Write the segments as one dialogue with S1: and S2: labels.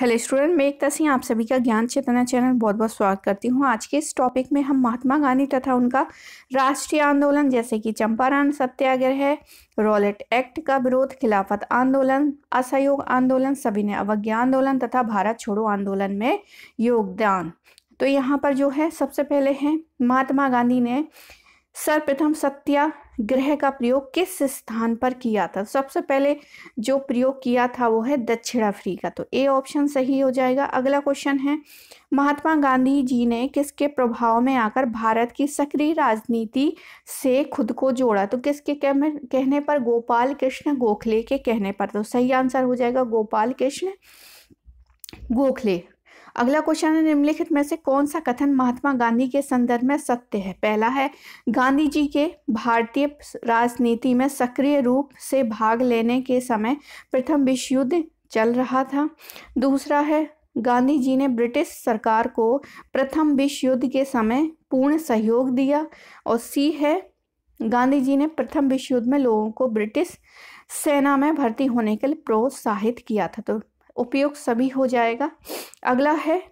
S1: hello student मैं एकता सिंह आप सभी का ज्ञान चेतना चैनल बहुत बहुत स्वागत करती हूँ आज के इस टॉपिक में हम महात्मा गांधी तथा उनका राष्ट्रीय आंदोलन जैसे कि चंपारण सत्याग्रह रॉलेट एक्ट का विरोध खिलाफत आंदोलन असहयोग आंदोलन सभी ने अवज्ञा आंदोलन तथा भारत छोड़ो आंदोलन में योगदान तो यहाँ पर जो है सबसे पहले है महात्मा गांधी ने सर्वप्रथम सत्या ग्रह का प्रयोग किस स्थान पर किया था सबसे पहले जो प्रयोग किया था वो है दक्षिण अफ्रीका तो ए ऑप्शन सही हो जाएगा अगला क्वेश्चन है महात्मा गांधी जी ने किसके प्रभाव में आकर भारत की सक्रिय राजनीति से खुद को जोड़ा तो किसके कहने पर गोपाल कृष्ण गोखले के कहने पर तो सही आंसर हो जाएगा गोपाल कृष्ण गोखले अगला क्वेश्चन है निम्नलिखित में से कौन सा कथन महात्मा गांधी के संदर्भ में सत्य है पहला है गांधी जी के भारतीय राजनीति में सक्रिय रूप से भाग लेने के समय प्रथम विश्व युद्ध चल रहा था दूसरा है गांधी जी ने ब्रिटिश सरकार को प्रथम विश्व युद्ध के समय पूर्ण सहयोग दिया और सी है गांधी जी ने प्रथम विश्व युद्ध में लोगों को ब्रिटिश सेना में भर्ती होने के लिए प्रोत्साहित किया था तो उपयोग सभी हो जाएगा अगला है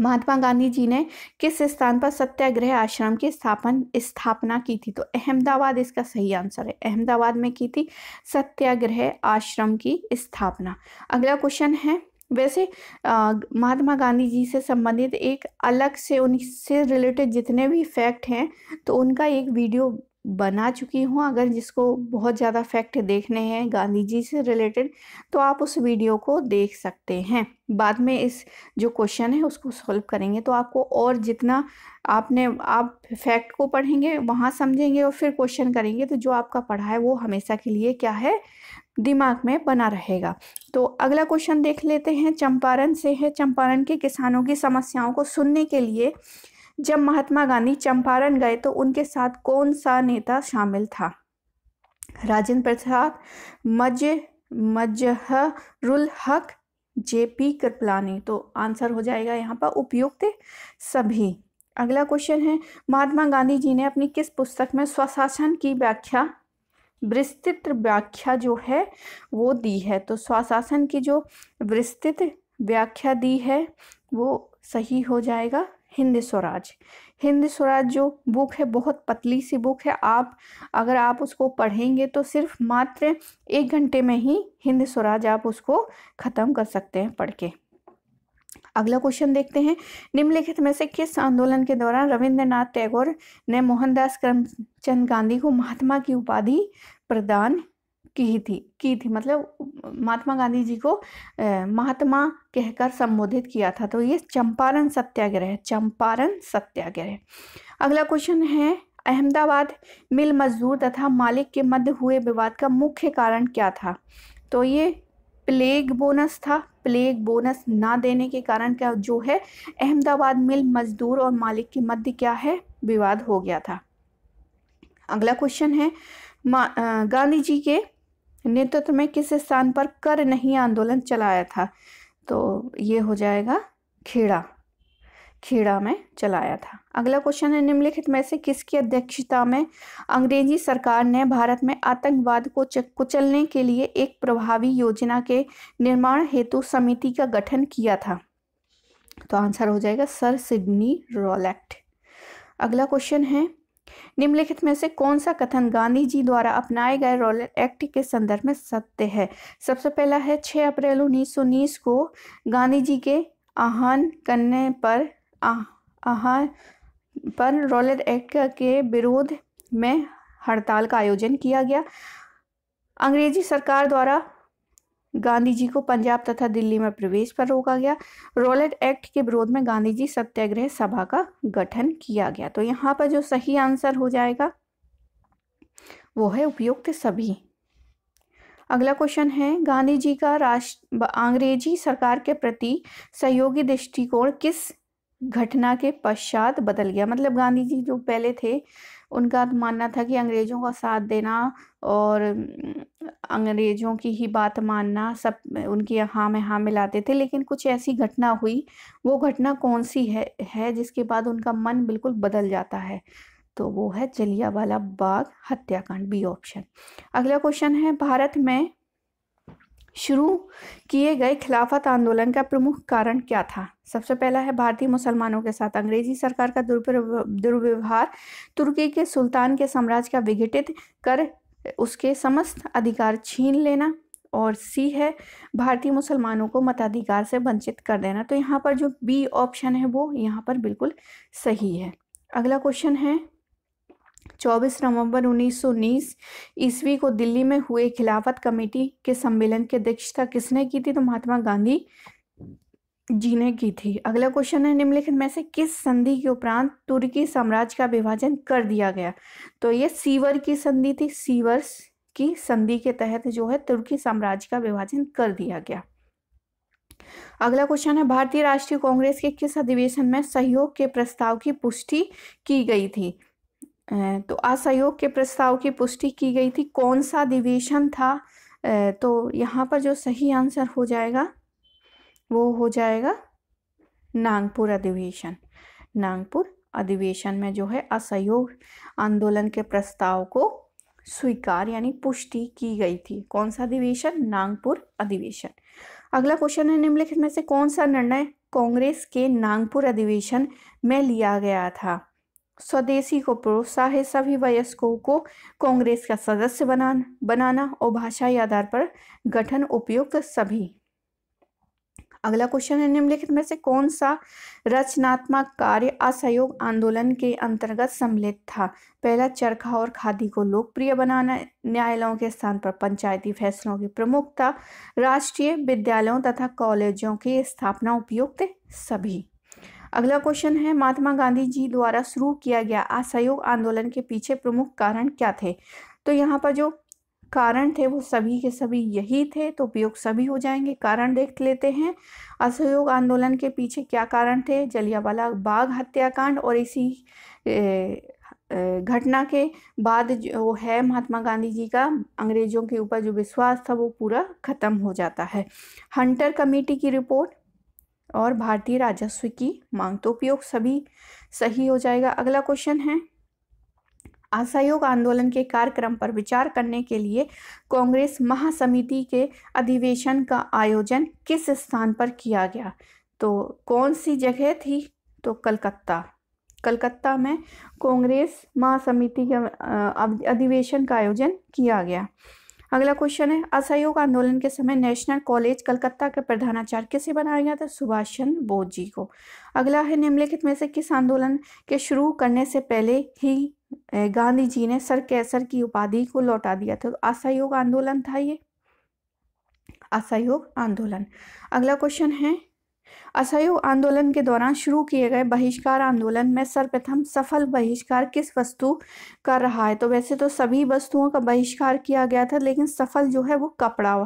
S1: महात्मा गांधी जी ने किस स्थान पर सत्याग्रह आश्रम की स्थापन स्थापना की थी तो अहमदाबाद इसका सही आंसर है अहमदाबाद में की थी सत्याग्रह आश्रम की स्थापना अगला क्वेश्चन है वैसे महात्मा गांधी जी से संबंधित एक अलग से उनसे रिलेटेड जितने भी फैक्ट हैं तो उनका एक वीडियो बना चुकी हूँ अगर जिसको बहुत ज़्यादा फैक्ट देखने हैं गांधी जी से रिलेटेड तो आप उस वीडियो को देख सकते हैं बाद में इस जो क्वेश्चन है उसको सॉल्व करेंगे तो आपको और जितना आपने आप फैक्ट को पढ़ेंगे वहाँ समझेंगे और फिर क्वेश्चन करेंगे तो जो आपका पढ़ा है वो हमेशा के लिए क्या है दिमाग में बना रहेगा तो अगला क्वेश्चन देख लेते हैं चंपारण से है चंपारण के किसानों की समस्याओं को सुनने के लिए जब महात्मा गांधी चंपारण गए तो उनके साथ कौन सा नेता शामिल था राजेंद्र प्रसाद मज मजहरुल हक जे पी कृपलानी तो आंसर हो जाएगा यहाँ पर उपयुक्त सभी अगला क्वेश्चन है महात्मा गांधी जी ने अपनी किस पुस्तक में स्वशासन की व्याख्या विस्तृत व्याख्या जो है वो दी है तो स्वशासन की जो विस्तृत व्याख्या दी है वो सही हो जाएगा हिंद स्वराज हिंद स्वराज जो बुक है बहुत पतली सी बुक है आप अगर आप उसको पढ़ेंगे तो सिर्फ मात्र एक घंटे में ही हिंद स्वराज आप उसको ख़त्म कर सकते हैं पढ़ के अगला क्वेश्चन देखते हैं निम्नलिखित में से किस आंदोलन के दौरान रविंद्रनाथ टैगोर ने मोहनदास करमचंद गांधी को महात्मा की उपाधि प्रदान की थी की थी मतलब महात्मा गांधी जी को महात्मा कहकर संबोधित किया था तो ये चंपारण सत्याग्रह चंपारण सत्याग्रह अगला क्वेश्चन है अहमदाबाद मिल मजदूर तथा मालिक के मध्य हुए विवाद का मुख्य कारण क्या था तो ये प्लेग बोनस था प्लेग बोनस ना देने के कारण क्या जो है अहमदाबाद मिल मजदूर और मालिक के मध्य क्या है विवाद हो गया था अगला क्वेश्चन है गांधी जी के नेतृत्व में किस स्थान पर कर नहीं आंदोलन चलाया था तो ये हो जाएगा खेड़ा खेड़ा में चलाया था अगला क्वेश्चन है निम्नलिखित में से किसकी अध्यक्षता में अंग्रेजी सरकार ने भारत में आतंकवाद को कुचलने के लिए एक प्रभावी योजना के निर्माण हेतु समिति का गठन किया था तो आंसर हो जाएगा सर सिडनी रोलेक्ट अगला क्वेश्चन है निम्नलिखित में से कौन सा कथन गांधी जी द्वारा अपनाए गए रॉयल एक्ट के संदर्भ में सत्य है सबसे पहला है 6 अप्रैल उन्नीस को गांधी जी के आह्वान करने पर आह्वान पर रॉयल एक्ट के विरोध में हड़ताल का आयोजन किया गया अंग्रेजी सरकार द्वारा गांधी जी को पंजाब तथा दिल्ली में प्रवेश पर रोका गया रोलेट एक्ट के विरोध में गांधी जी सत्याग्रह सभा का गठन किया गया तो यहाँ पर जो सही आंसर हो जाएगा वो है उपयुक्त सभी अगला क्वेश्चन है गांधी जी का राष्ट्र अंग्रेजी सरकार के प्रति सहयोगी दृष्टिकोण किस घटना के पश्चात बदल गया मतलब गांधी जी जो पहले थे उनका मानना था कि अंग्रेज़ों का साथ देना और अंग्रेज़ों की ही बात मानना सब उनकी हाँ में हाँ मिलाते थे लेकिन कुछ ऐसी घटना हुई वो घटना कौन सी है है जिसके बाद उनका मन बिल्कुल बदल जाता है तो वो है जलियावाला बाग हत्याकांड बी ऑप्शन अगला क्वेश्चन है भारत में शुरू किए गए खिलाफत आंदोलन का प्रमुख कारण क्या था सबसे पहला है भारतीय मुसलमानों के साथ अंग्रेजी सरकार का दुर्व्यवहार तुर्की के सुल्तान के साम्राज्य का विघटित कर उसके समस्त अधिकार छीन लेना और सी है भारतीय मुसलमानों को मताधिकार से वंचित कर देना तो यहाँ पर जो बी ऑप्शन है वो यहाँ पर बिल्कुल सही है अगला क्वेश्चन है 24 नवंबर 1919 ईस्वी को दिल्ली में हुए खिलाफत कमेटी के सम्मेलन की अध्यक्षता किसने की थी तो महात्मा गांधी जी ने की थी अगला क्वेश्चन है निम्नलिखित में से किस संधि के उपरांत तुर्की साम्राज्य का विभाजन कर दिया गया तो ये सीवर की संधि थी सीवर की संधि के तहत जो है तुर्की साम्राज्य का विभाजन कर दिया गया अगला क्वेश्चन है भारतीय राष्ट्रीय कांग्रेस के किस अधिवेशन में सहयोग के प्रस्ताव की पुष्टि की गई थी तो असहयोग के प्रस्ताव की पुष्टि की गई थी कौन सा अधिवेशन था तो यहाँ पर जो सही आंसर हो जाएगा वो हो जाएगा नागपुर अधिवेशन नागपुर अधिवेशन में जो है असहयोग आंदोलन के प्रस्ताव को स्वीकार यानी पुष्टि की गई थी कौन सा अधिवेशन नागपुर अधिवेशन अगला क्वेश्चन है निम्नलिखित में से कौन सा निर्णय कांग्रेस के नागपुर अधिवेशन में लिया गया था स्वदेशी को प्रोत्साहित सभी वयस्कों को कांग्रेस का सदस्य बनान बनाना और भाषाई आधार पर गठन उपयुक्त सभी अगला क्वेश्चन है निम्नलिखित में से कौन सा रचनात्मक कार्य असहयोग आंदोलन के अंतर्गत सम्मिलित था पहला चरखा और खादी को लोकप्रिय बनाना न्यायालयों के स्थान पर पंचायती फैसलों की प्रमुखता राष्ट्रीय विद्यालयों तथा कॉलेजों की स्थापना उपयुक्त सभी अगला क्वेश्चन है महात्मा गांधी जी द्वारा शुरू किया गया असहयोग आंदोलन के पीछे प्रमुख कारण क्या थे तो यहाँ पर जो कारण थे वो सभी के सभी यही थे तो उपयोग सभी हो जाएंगे कारण देख लेते हैं असहयोग आंदोलन के पीछे क्या कारण थे जलियावाला बाग हत्याकांड और इसी घटना के बाद जो है महात्मा गांधी जी का अंग्रेज़ों के ऊपर जो विश्वास था वो पूरा ख़त्म हो जाता है हंटर कमेटी की रिपोर्ट और भारतीय राजस्व की मांग तो उपयोग सभी सही हो जाएगा अगला क्वेश्चन है असहयोग आंदोलन के कार्यक्रम पर विचार करने के लिए कांग्रेस महासमिति के अधिवेशन का आयोजन किस स्थान पर किया गया तो कौन सी जगह थी तो कलकत्ता कलकत्ता में कांग्रेस महासमिति के अधिवेशन का आयोजन किया गया अगला क्वेश्चन है असहयोग आंदोलन के समय नेशनल कॉलेज कलकत्ता के प्रधानाचार्य किसे बनाया गया था सुभाष चंद्र बोस जी को अगला है निम्नलिखित में से किस आंदोलन के शुरू करने से पहले ही गांधी जी ने सर कैसर की उपाधि को लौटा दिया था तो असहयोग आंदोलन था ये असहयोग आंदोलन अगला क्वेश्चन है असहयोग आंदोलन के दौरान शुरू किए गए बहिष्कार आंदोलन में सर्वप्रथम सफल बहिष्कार किस वस्तु कर रहा है तो वैसे तो सभी वस्तुओं का बहिष्कार किया गया था लेकिन सफल जो है वो कपड़ा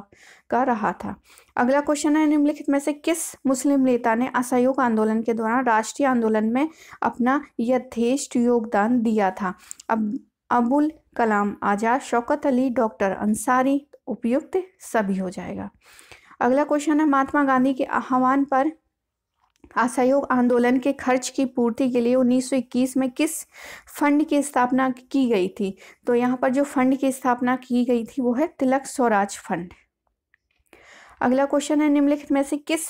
S1: का रहा था अगला क्वेश्चन है निम्नलिखित में से किस मुस्लिम नेता ने असहयोग आंदोलन के दौरान राष्ट्रीय आंदोलन में अपना यथेष्ट योगदान दिया था अब अबुल कलाम आज़ाद शौकत अली डॉक्टर अंसारी उपयुक्त सभी हो जाएगा अगला क्वेश्चन है महात्मा गांधी के आह्वान पर असहयोग आंदोलन के खर्च की पूर्ति के लिए 1921 में किस फंड की स्थापना की गई थी तो यहाँ पर जो फंड की स्थापना की गई थी वो है तिलक स्वराज फंड अगला क्वेश्चन है निम्नलिखित में से किस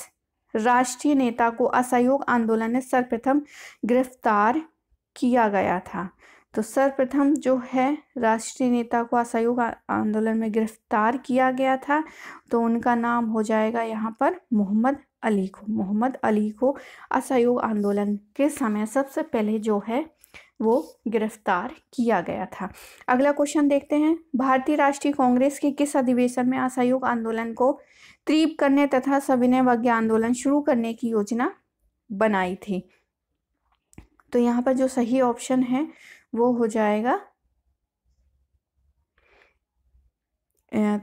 S1: राष्ट्रीय नेता को असहयोग आंदोलन में सर्वप्रथम गिरफ्तार किया गया था तो सर्वप्रथम जो है राष्ट्रीय नेता को असहयोग आंदोलन में गिरफ्तार किया गया था तो उनका नाम हो जाएगा यहाँ पर मोहम्मद अली को मोहम्मद अली को असहयोग आंदोलन के समय सबसे पहले जो है वो गिरफ्तार किया गया था अगला क्वेश्चन देखते हैं भारतीय राष्ट्रीय कांग्रेस के किस अधिवेशन में असहयोग आंदोलन को त्रीप करने तथा सविनय वज्ञ आंदोलन शुरू करने की योजना बनाई थी तो यहाँ पर जो सही ऑप्शन है वो हो जाएगा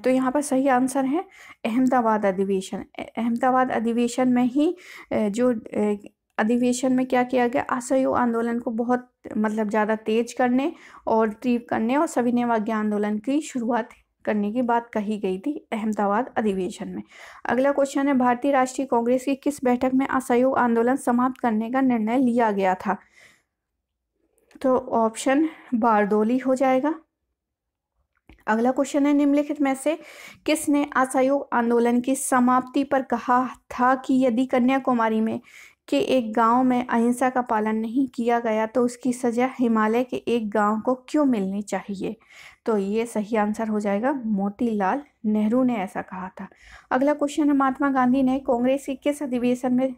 S1: तो यहाँ पर सही आंसर है अहमदाबाद अधिवेशन अहमदाबाद अधिवेशन में ही जो अधिवेशन में क्या किया गया असहयोग आंदोलन को बहुत मतलब ज़्यादा तेज करने और तीव्र करने और सविनयवाज्ञा आंदोलन की शुरुआत करने की बात कही गई थी अहमदाबाद अधिवेशन में अगला क्वेश्चन है भारतीय राष्ट्रीय कांग्रेस की किस बैठक में असहयोग आंदोलन समाप्त करने का निर्णय लिया गया था तो ऑप्शन बारदोली हो जाएगा अगला क्वेश्चन है निम्नलिखित में से किसने असहयोग आंदोलन की समाप्ति पर कहा था कि यदि कन्याकुमारी में के एक गांव में अहिंसा का पालन नहीं किया गया तो उसकी सज़ा हिमालय के एक गांव को क्यों मिलनी चाहिए तो ये सही आंसर हो जाएगा मोतीलाल नेहरू ने ऐसा कहा था अगला क्वेश्चन है महात्मा गांधी ने कांग्रेस के किस अधिवेशन में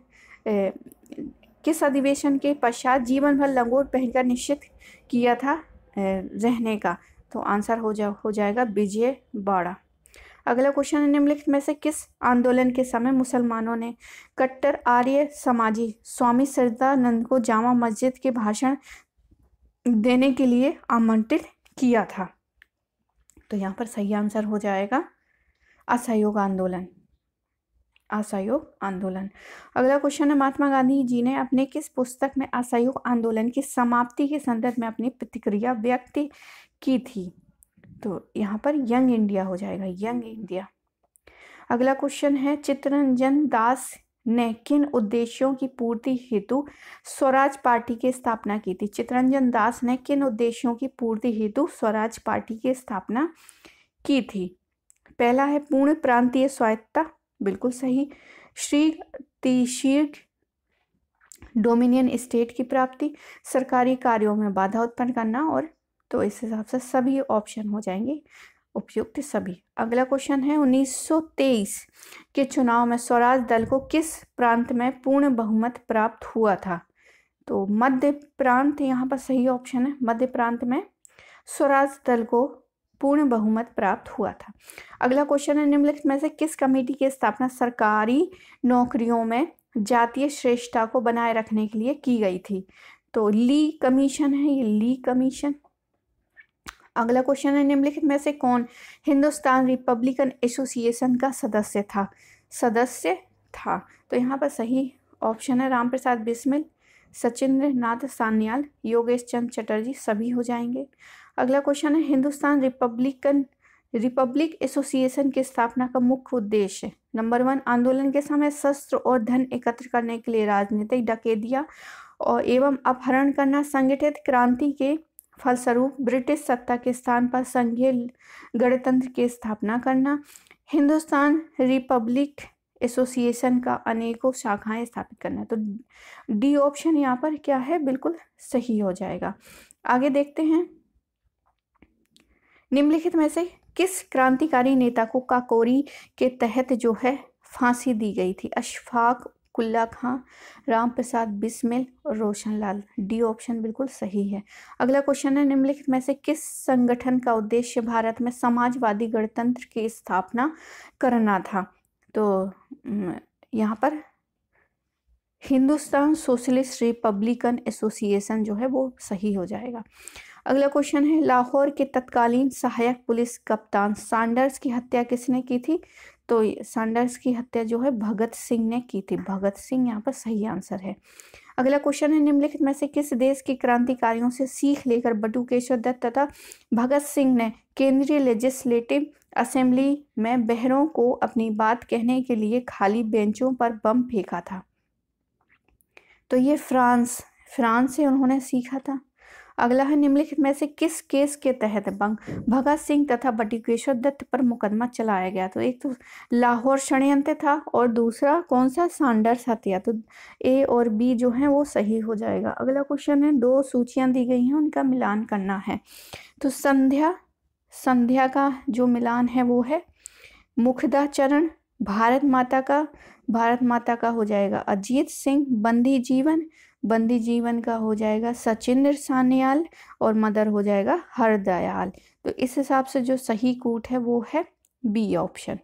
S1: किस अधिवेशन के पश्चात जीवन भर लंगोट पहनकर निश्चित किया था रहने का तो आंसर हो जा हो जाएगा विजय बाड़ा अगला क्वेश्चन है निम्नलिखित में से किस आंदोलन के समय मुसलमानों ने कट्टर आर्य समाजी स्वामी सरदानंद को जामा मस्जिद के भाषण देने के लिए आमंत्रित किया था तो यहाँ पर सही आंसर हो जाएगा असहयोग आंदोलन असहयोग आंदोलन अगला क्वेश्चन है महात्मा गांधी जी ने अपने किस पुस्तक में असहयोग आंदोलन की समाप्ति के संदर्भ में अपनी प्रतिक्रिया व्यक्त की थी तो यहाँ पर यंग इंडिया हो जाएगा यंग इंडिया अगला क्वेश्चन है चित्रंजन दास ने किन उद्देश्यों की पूर्ति हेतु स्वराज पार्टी की स्थापना की थी चित्रंजन दास ने किन उद्देश्यों की पूर्ति हेतु स्वराज पार्टी की स्थापना की थी पहला है पूर्ण प्रांतीय स्वायत्ता बिल्कुल सही श्री तीशीर्घ डोमिनियन स्टेट की प्राप्ति सरकारी कार्यों में बाधा उत्पन्न करना और तो इस हिसाब से सभी ऑप्शन हो जाएंगे उपयुक्त सभी अगला क्वेश्चन है 1923 के चुनाव में स्वराज दल को किस प्रांत में पूर्ण बहुमत प्राप्त हुआ था तो मध्य प्रांत यहाँ पर सही ऑप्शन है मध्य प्रांत में स्वराज दल को पूर्ण बहुमत प्राप्त हुआ था अगला क्वेश्चन है निम्नलिखित में से किस कमेटी की स्थापना सरकारी नौकरियों में जातीय श्रेष्ठता को बनाए रखने के लिए की गई थी तो ली कमीशन है ये ली कमीशन अगला क्वेश्चन है निम्नलिखित में से कौन हिंदुस्तान रिपब्लिकन एसोसिएशन का सदस्य था सदस्य था तो यहाँ पर सही ऑप्शन है राम प्रसाद बिस्मिल सचिंद्र नाथ सान्याल योगेश चंद चटर्जी सभी हो जाएंगे अगला क्वेश्चन है हिंदुस्तान रिपब्लिकन रिपब्लिक एसोसिएशन की स्थापना का मुख्य उद्देश्य नंबर वन आंदोलन के समय शस्त्र और धन एकत्र करने के लिए राजनीतिक डकेदिया और एवं अपहरण करना संगठित क्रांति के फलस्वरूप ब्रिटिश सत्ता के स्थान पर संघीय गणतंत्र की स्थापना करना हिंदुस्तान रिपब्लिक एसोसिएशन का अनेकों शाखाएं स्थापित करना है तो डी ऑप्शन यहाँ पर क्या है बिल्कुल सही हो जाएगा आगे देखते हैं निम्नलिखित में से किस क्रांतिकारी नेता को काकोरी के तहत जो है फांसी दी गई थी अशफाक कुल्ला खां राम प्रसाद बिस्मिल और रोशन लाल डी ऑप्शन बिल्कुल सही है अगला क्वेश्चन है निम्नलिखित में से किस संगठन का उद्देश्य भारत में समाजवादी गणतंत्र की स्थापना करना था तो यहाँ पर हिंदुस्तान सोशलिस्ट रिपब्लिकन एसोसिएशन जो है वो सही हो जाएगा अगला क्वेश्चन है लाहौर के तत्कालीन सहायक पुलिस कप्तान सांडर्स की हत्या किसने की थी तो सांडर्स की हत्या जो है भगत सिंह ने की थी भगत सिंह यहाँ पर सही आंसर है अगला क्वेश्चन है निम्नलिखित में से किस देश के क्रांतिकारियों से सीख लेकर बटुकेश्वर दत्त तथा भगत सिंह ने केंद्रीय लेजिस्लेटिव असेंबली में बहरों को अपनी बात कहने के लिए खाली बेंचों पर बम फेंका था तो ये फ्रांस फ्रांस से उन्होंने सीखा था अगला है निम्नलिखित में से किस केस के तहत भगत सिंह तथा बटिकेश्वर दत्त पर मुकदमा चलाया गया तो एक तो लाहौर षडयंत्र था और दूसरा कौन सा सांडर्स हत्या तो ए और बी जो है वो सही हो जाएगा अगला क्वेश्चन है दो सूचियां दी गई हैं उनका मिलान करना है तो संध्या संध्या का जो मिलान है वो है मुखदा चरण भारत माता का भारत माता का हो जाएगा अजीत सिंह बंदी जीवन बंदी जीवन का हो जाएगा सचिंद्र सान्याल और मदर हो जाएगा हरदयाल तो इस हिसाब से जो सही कूट है वो है बी ऑप्शन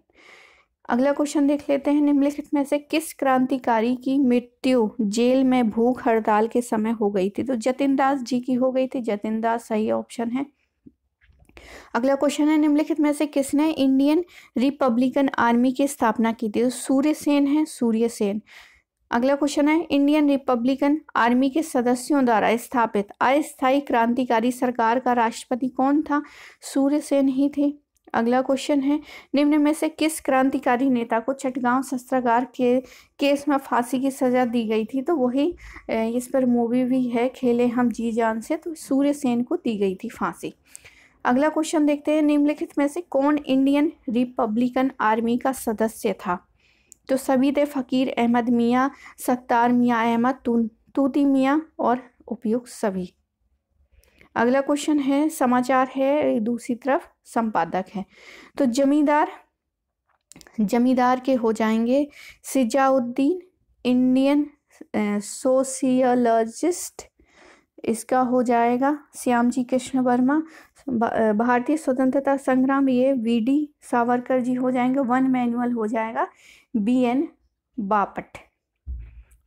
S1: अगला क्वेश्चन देख लेते हैं निम्नलिखित में से किस क्रांतिकारी की मृत्यु जेल में भूख हड़ताल के समय हो गई थी तो जतिन दास जी की हो गई थी जतिन दास सही ऑप्शन है अगला क्वेश्चन है निम्नलिखित में से किसने इंडियन रिपब्लिकन आर्मी की स्थापना की थी तो सूर्य सेन है सूर्य सेन अगला क्वेश्चन है इंडियन रिपब्लिकन आर्मी के सदस्यों द्वारा स्थापित अस्थायी क्रांतिकारी सरकार का राष्ट्रपति कौन था सूर्य सेन ही थे अगला क्वेश्चन है निम्न में से किस क्रांतिकारी नेता को चटगांव शस्त्रागार के केस में फांसी की सजा दी गई थी तो वही इस पर मूवी भी है खेले हम जी जान से तो सूर्य सेन को दी गई थी फांसी अगला क्वेश्चन देखते हैं निम्नलिखित में से कौन इंडियन रिपब्लिकन आर्मी का सदस्य था तो सभी थे फ़कीर अहमद मियाँ सत्तार मियाँ अहमद तूती मियाँ और उपयुक्त सभी अगला क्वेश्चन है समाचार है दूसरी तरफ संपादक है तो जमींदार जमींदार के हो जाएंगे सिजाउद्दीन इंडियन सोशियोलॉजिस्ट इसका हो जाएगा श्याम जी कृष्ण वर्मा भारतीय स्वतंत्रता संग्राम ये वी डी सावरकर जी हो जाएंगे वन मैनुअल हो जाएगा बी एन बापट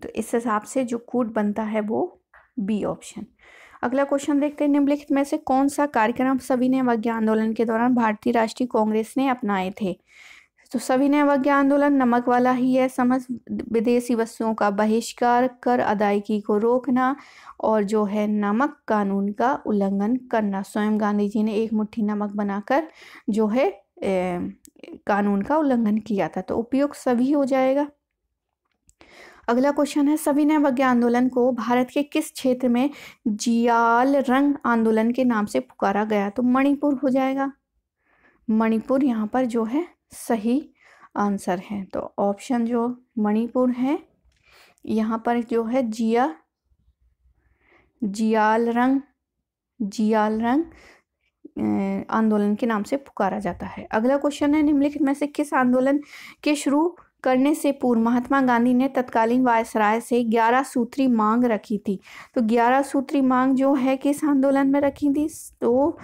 S1: तो इस हिसाब से जो कूट बनता है वो बी ऑप्शन अगला क्वेश्चन देखते हैं निम्नलिखित में से कौन सा कार्यक्रम सविनय अवज्ञा आंदोलन के दौरान भारतीय राष्ट्रीय कांग्रेस ने अपनाए थे तो सविनय अवज्ञा आंदोलन नमक वाला ही है समझ विदेशी वस्तुओं का बहिष्कार कर अदायगी को रोकना और जो है नमक कानून का उल्लंघन करना स्वयं गांधी जी ने एक मुट्ठी नमक बनाकर जो है ए, कानून का उल्लंघन किया था तो उपयोग सभी हो जाएगा अगला क्वेश्चन है सविनय आंदोलन को भारत के किस क्षेत्र में जियाल रंग आंदोलन के नाम से पुकारा गया तो मणिपुर हो जाएगा मणिपुर यहाँ पर जो है सही आंसर है तो ऑप्शन जो मणिपुर है यहाँ पर जो है जिया जियाल रंग जियाल रंग आंदोलन के नाम से पुकारा जाता है अगला क्वेश्चन है निम्नलिखित में से किस आंदोलन के शुरू करने से पूर्व महात्मा गांधी ने तत्कालीन वायसराय से ग्यारह सूत्री मांग रखी थी तो ग्यारह सूत्री मांग जो है किस आंदोलन में रखी थी तो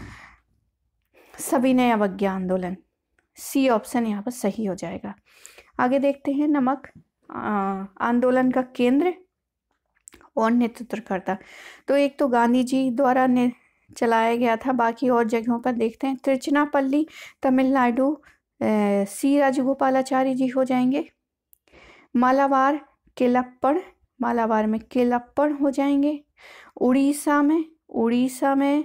S1: सविनय अवज्ञा आंदोलन सी ऑप्शन यहाँ पर सही हो जाएगा आगे देखते हैं नमक आंदोलन का केंद्र और नेतृत्व करता तो एक तो गांधी जी द्वारा चलाया गया था बाकी और जगहों पर देखते हैं त्रिचनापल्ली तमिलनाडु सी राजगोपालाचार्य जी हो जाएंगे मालावार केलप्पण मालावार में केलप्पण हो जाएंगे उड़ीसा में उड़ीसा में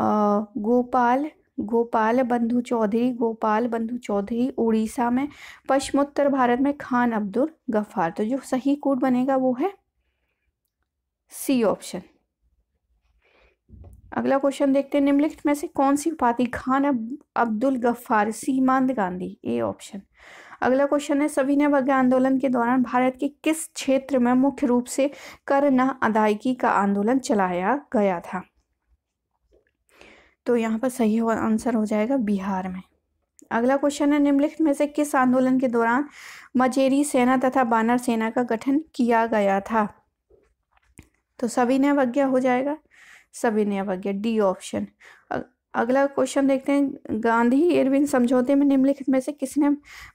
S1: गोपाल गोपाल बंधु चौधरी गोपाल बंधु चौधरी उड़ीसा में पश्चिमोत्तर भारत में खान अब्दुल गफ्फार तो जो सही कोड बनेगा वो है सी ऑप्शन अगला क्वेश्चन देखते हैं निम्नलिखित में से कौन सी उपाधि खान अब अब्दुल गफ्फार सीमांत गांधी ए ऑप्शन अगला क्वेश्चन है सविनय अवज्ञा आंदोलन के दौरान भारत के किस क्षेत्र में मुख्य रूप से कर न अदायगी का आंदोलन चलाया गया था तो यहाँ पर सही आंसर हो जाएगा बिहार में अगला क्वेश्चन है निम्नलिखित में से किस आंदोलन के दौरान मजेरी सेना तथा बानर सेना का गठन किया गया था तो सविनय अवज्ञा हो जाएगा सविनय अवज्ञा डी ऑप्शन अगला क्वेश्चन देखते हैं गांधी इरविन समझौते में निम्नलिखित में से किसने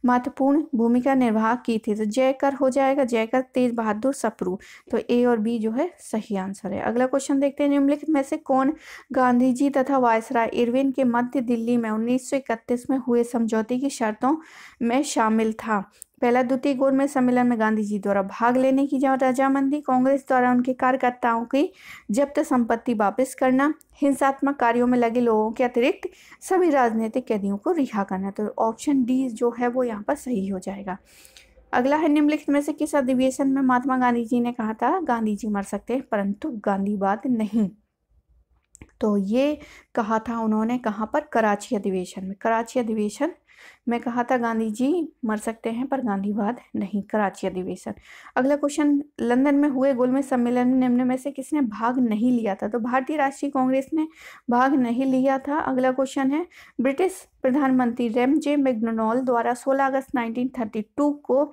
S1: महत्वपूर्ण भूमिका निर्वाह की थी तो जयकर हो जाएगा जयकर तेज बहादुर सप्रू तो ए और बी जो है सही आंसर है अगला क्वेश्चन देखते हैं निम्नलिखित में से कौन गांधी जी तथा वायसराय इरविन के मध्य दिल्ली में उन्नीस में हुए समझौते की शर्तों में शामिल था पहला द्वितीय गोर में सम्मेलन में गांधी जी द्वारा भाग लेने की रजामंदी कांग्रेस द्वारा उनके कार्यकर्ताओं की जब्त संपत्ति वापस करना हिंसात्मक कार्यों में लगे लोगों के अतिरिक्त सभी राजनीतिक कैदियों को रिहा करना तो ऑप्शन डी जो है वो यहाँ पर सही हो जाएगा अगला है निम्नलिखित में से किस अधिवेशन में महात्मा गांधी जी ने कहा था गांधी जी मर सकते हैं परंतु गांधीवाद नहीं तो ये कहा था उन्होंने कहाँ पर कराची अधिवेशन में कराची अधिवेशन मैं कहा था गांधी जी मर सकते हैं पर गांधीवाद नहीं कराची अधिवेशन अगला क्वेश्चन लंदन में हुए गोलमेज सम्मेलन में निम्न में से किसने भाग नहीं लिया था तो भारतीय राष्ट्रीय कांग्रेस ने भाग नहीं लिया था अगला क्वेश्चन है ब्रिटिश प्रधानमंत्री रेम जे मैग्नोल द्वारा 16 अगस्त 1932 को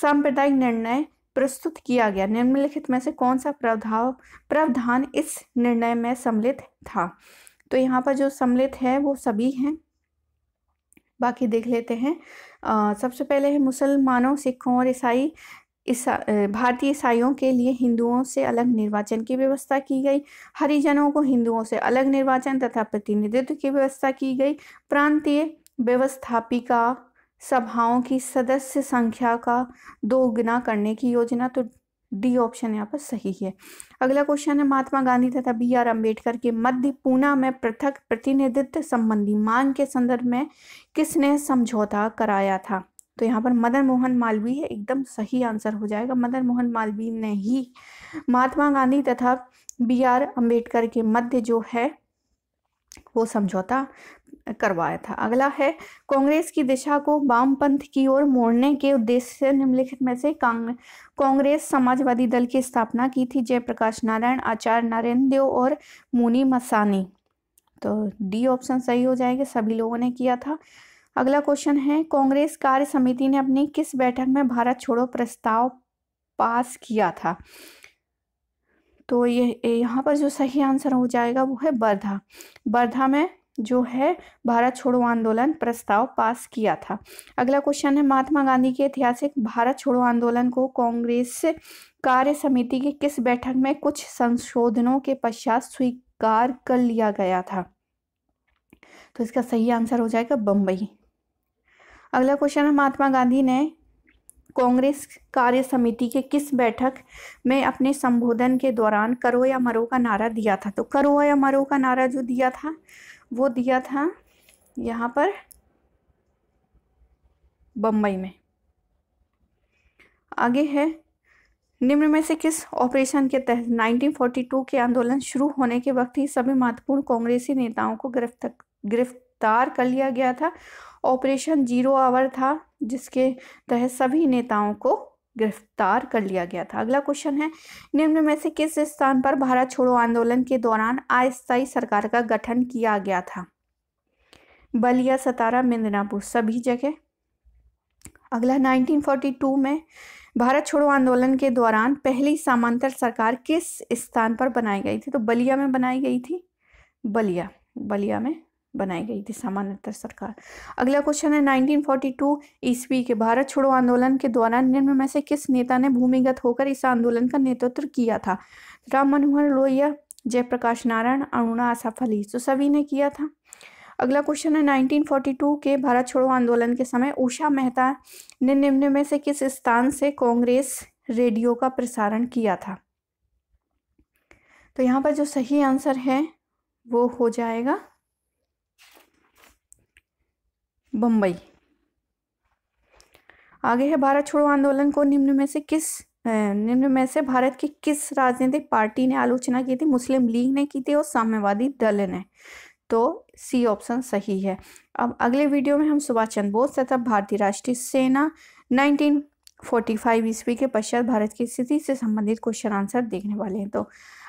S1: सांप्रदायिक निर्णय प्रस्तुत किया गया निम्नलिखित में से कौन सा प्रावधान प्रावधान इस निर्णय में सम्मिलित था तो यहाँ पर जो सम्मिलित है वो सभी हैं बाकी देख लेते हैं आ, सबसे पहले है मुसलमानों सिखों और ईसाई ईसा भारतीय ईसाइयों के लिए हिंदुओं से अलग निर्वाचन की व्यवस्था की गई हरिजनों को हिंदुओं से अलग निर्वाचन तथा प्रतिनिधित्व की व्यवस्था की गई प्रांतीय व्यवस्थापिका सभाओं की सदस्य संख्या का दोगुना करने की योजना तो डी ऑप्शन यहाँ पर सही है अगला क्वेश्चन है महात्मा गांधी तथा बी आर अम्बेडकर के मध्य पूना में पृथक प्रतिनिधित्व संबंधी मांग के संदर्भ में किसने समझौता कराया था तो यहाँ पर मदन मोहन मालवीय एकदम सही आंसर हो जाएगा मदन मोहन मालवीय ने ही महात्मा गांधी तथा बी आर अम्बेडकर के मध्य जो है वो समझौता करवाया था अगला है कांग्रेस की दिशा को वामपंथ की ओर मोड़ने के उद्देश्य से निम्नलिखित में से कांग्रेस समाजवादी दल की स्थापना की थी जयप्रकाश नारायण आचार्य नारायण देव और मुनि मसानी तो डी ऑप्शन सही हो जाएगा सभी लोगों ने किया था अगला क्वेश्चन है कांग्रेस कार्य समिति ने अपनी किस बैठक में भारत छोड़ो प्रस्ताव पास किया था तो ये यहाँ पर जो सही आंसर हो जाएगा वो है बर्धा वर्धा में जो है भारत छोड़ो आंदोलन प्रस्ताव पास किया था अगला क्वेश्चन है महात्मा गांधी के ऐतिहासिक भारत छोड़ो आंदोलन को कांग्रेस कार्य समिति की किस बैठक में कुछ संशोधनों के पश्चात स्वीकार कर लिया गया था तो इसका सही आंसर हो जाएगा बम्बई अगला क्वेश्चन है महात्मा गांधी ने कांग्रेस कार्य समिति के किस बैठक में अपने संबोधन के दौरान करो या मरो का नारा दिया था तो करो या मरो का नारा जो दिया था वो दिया था यहाँ पर बम्बई में आगे है निम्न में से किस ऑपरेशन के तहत 1942 के आंदोलन शुरू होने के वक्त ही सभी महत्वपूर्ण कांग्रेसी नेताओं को गिरफ्तार गिरफ्तार कर लिया गया था ऑपरेशन जीरो आवर था जिसके तहत सभी नेताओं को गिरफ्तार कर लिया गया था अगला क्वेश्चन है निम्न में से किस स्थान पर भारत छोड़ो आंदोलन के दौरान अस्थायी सरकार का गठन किया गया था बलिया सतारा मिंदनापुर सभी जगह अगला 1942 में भारत छोड़ो आंदोलन के दौरान पहली सामांतर सरकार किस स्थान पर बनाई गई थी तो बलिया में बनाई गई थी बलिया बलिया में बनाई गई थी सामान्यतर सरकार अगला क्वेश्चन है 1942 ईस्वी के भारत छोड़ो आंदोलन के दौरान निम्न में से किस नेता ने भूमिगत होकर इस आंदोलन का नेतृत्व किया था राम मनोहर लोहिया जयप्रकाश नारायण अरुणा आसाफ अली तो सभी ने किया था अगला क्वेश्चन है 1942 के भारत छोड़ो आंदोलन के समय उषा मेहता ने निम्न में से किस स्थान से कांग्रेस रेडियो का प्रसारण किया था तो यहाँ पर जो सही आंसर है वो हो जाएगा बम्बई आगे है भारत छोड़ो आंदोलन को निम्न में से किस निम्न में से भारत की किस राजनीतिक पार्टी ने आलोचना की थी मुस्लिम लीग ने की थी और साम्यवादी दल ने तो सी ऑप्शन सही है अब अगले वीडियो में हम सुभाष चंद्र बोस तथा भारतीय राष्ट्रीय सेना 1945 ईस्वी के पश्चात भारत की स्थिति से संबंधित क्वेश्चन आंसर देखने वाले हैं तो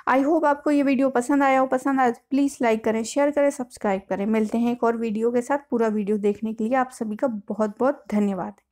S1: आई होप आपको ये वीडियो पसंद आया हो पसंद आया तो प्लीज़ लाइक करें शेयर करें सब्सक्राइब करें मिलते हैं एक और वीडियो के साथ पूरा वीडियो देखने के लिए आप सभी का बहुत बहुत धन्यवाद